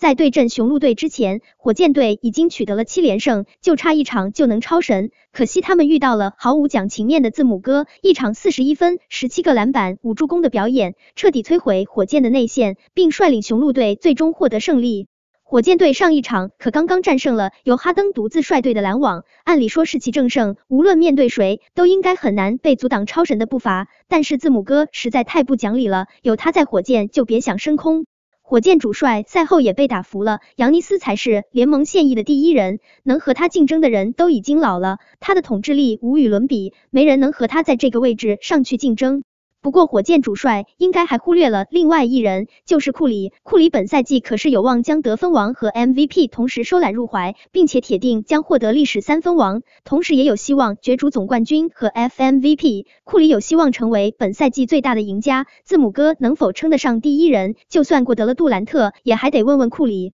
在对阵雄鹿队之前，火箭队已经取得了七连胜，就差一场就能超神。可惜他们遇到了毫无讲情面的字母哥，一场四十一分、十七个篮板、五助攻的表演，彻底摧毁火箭的内线，并率领雄鹿队最终获得胜利。火箭队上一场可刚刚战胜了由哈登独自率队的篮网，按理说士气正盛，无论面对谁都应该很难被阻挡超神的步伐。但是字母哥实在太不讲理了，有他在火箭就别想升空。火箭主帅赛后也被打服了，杨尼斯才是联盟现役的第一人，能和他竞争的人都已经老了，他的统治力无与伦比，没人能和他在这个位置上去竞争。不过，火箭主帅应该还忽略了另外一人，就是库里。库里本赛季可是有望将得分王和 MVP 同时收揽入怀，并且铁定将获得历史三分王，同时也有希望角逐总冠军和 FMVP。库里有希望成为本赛季最大的赢家。字母哥能否称得上第一人？就算过得了杜兰特，也还得问问库里。